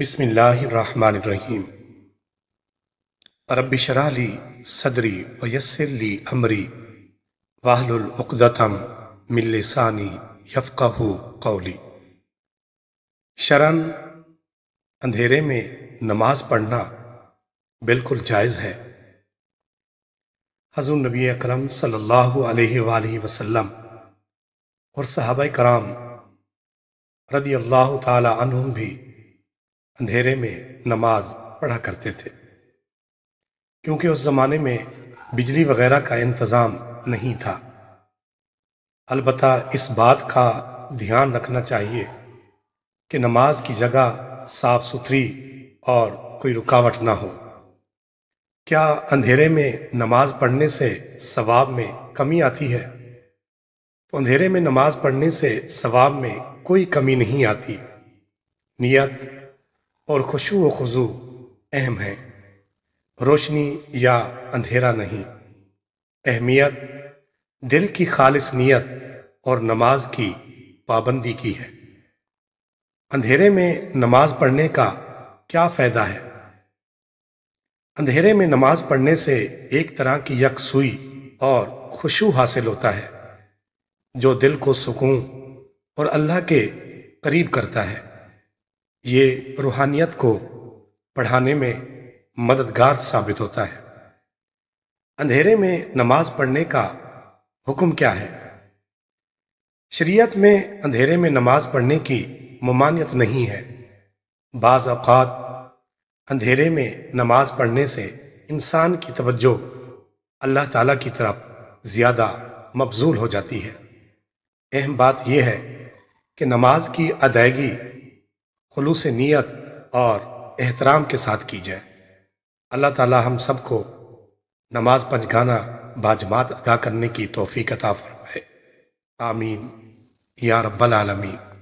بسم اللہ الرحمن الرحیم رب شرح لی صدری ویسر لی امری واہل العقدتم من لسانی یفقہ قولی شرن اندھیرے میں نماز پڑھنا بالکل جائز ہے حضور نبی اکرم صلی اللہ علیہ وآلہ وسلم اور صحابہ کرام رضی اللہ تعالی عنہم بھی اندھیرے میں نماز پڑھا کرتے تھے کیونکہ اس زمانے میں بجلی وغیرہ کا انتظام نہیں تھا البتہ اس بات کا دھیان رکھنا چاہیے کہ نماز کی جگہ صاف ستھری اور کوئی رکاوٹ نہ ہو کیا اندھیرے میں نماز پڑھنے سے ثواب میں کمی آتی ہے تو اندھیرے میں نماز پڑھنے سے ثواب میں کوئی کمی نہیں آتی نیت اور خوشو و خضو اہم ہیں روشنی یا اندھیرا نہیں اہمیت دل کی خالص نیت اور نماز کی پابندی کی ہے اندھیرے میں نماز پڑھنے کا کیا فائدہ ہے اندھیرے میں نماز پڑھنے سے ایک طرح کی یک سوئی اور خوشو حاصل ہوتا ہے جو دل کو سکون اور اللہ کے قریب کرتا ہے یہ روحانیت کو پڑھانے میں مددگار ثابت ہوتا ہے اندھیرے میں نماز پڑھنے کا حکم کیا ہے شریعت میں اندھیرے میں نماز پڑھنے کی ممانعت نہیں ہے بعض اوقات اندھیرے میں نماز پڑھنے سے انسان کی توجہ اللہ تعالیٰ کی طرف زیادہ مبزول ہو جاتی ہے اہم بات یہ ہے کہ نماز کی ادائیگی خلوص نیت اور احترام کے ساتھ کی جائے اللہ تعالی ہم سب کو نماز پنجگانہ گانا باجمات ادا کرنے کی توفیق عطا فرمائے آمین یا رب العالمین